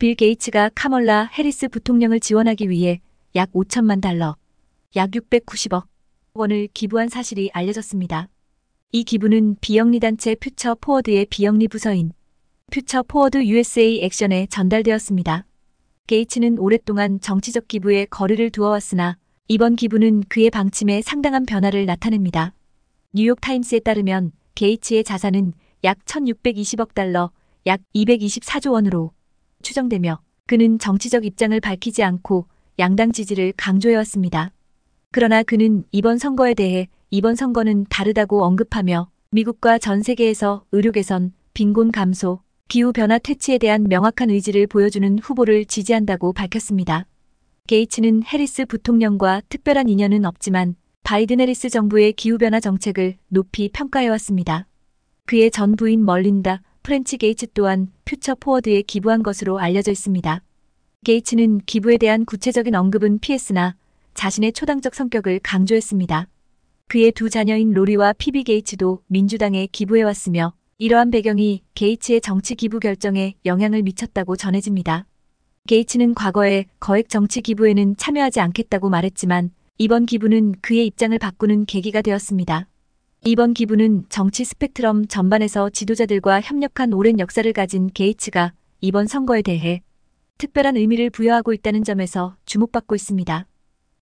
빌 게이츠가 카멀라 해리스 부통령을 지원하기 위해 약 5천만 달러, 약 690억 원을 기부한 사실이 알려졌습니다. 이 기부는 비영리단체 퓨처 포워드의 비영리 부서인 퓨처 포워드 USA 액션에 전달되었습니다. 게이츠는 오랫동안 정치적 기부에 거리를 두어왔으나 이번 기부는 그의 방침에 상당한 변화를 나타냅니다. 뉴욕타임스에 따르면 게이츠의 자산은 약 1620억 달러, 약 224조 원으로 추정되며 그는 정치적 입장을 밝히지 않고 양당 지지를 강조해왔습니다. 그러나 그는 이번 선거에 대해 이번 선거는 다르다고 언급하며 미국과 전 세계에서 의료 개선, 빈곤 감소, 기후변화 퇴치에 대한 명확한 의지를 보여주는 후보를 지지한다고 밝혔습니다. 게이츠는 해리스 부통령과 특별한 인연은 없지만 바이든 해리스 정부의 기후변화 정책을 높이 평가해왔습니다. 그의 전 부인 멀린다 프렌치 게이츠 또한 퓨처 포워드에 기부한 것으로 알려져 있습니다. 게이츠는 기부에 대한 구체적인 언급은 피했으나 자신의 초당적 성격을 강조했습니다. 그의 두 자녀인 로리와 피비 게이츠도 민주당에 기부해왔으며 이러한 배경이 게이츠의 정치 기부 결정에 영향을 미쳤다고 전해집니다. 게이츠는 과거에 거액 정치 기부에는 참여하지 않겠다고 말했지만 이번 기부는 그의 입장을 바꾸는 계기가 되었습니다. 이번 기부는 정치 스펙트럼 전반에서 지도자들과 협력한 오랜 역사를 가진 게이츠가 이번 선거에 대해 특별한 의미를 부여하고 있다는 점에서 주목받고 있습니다.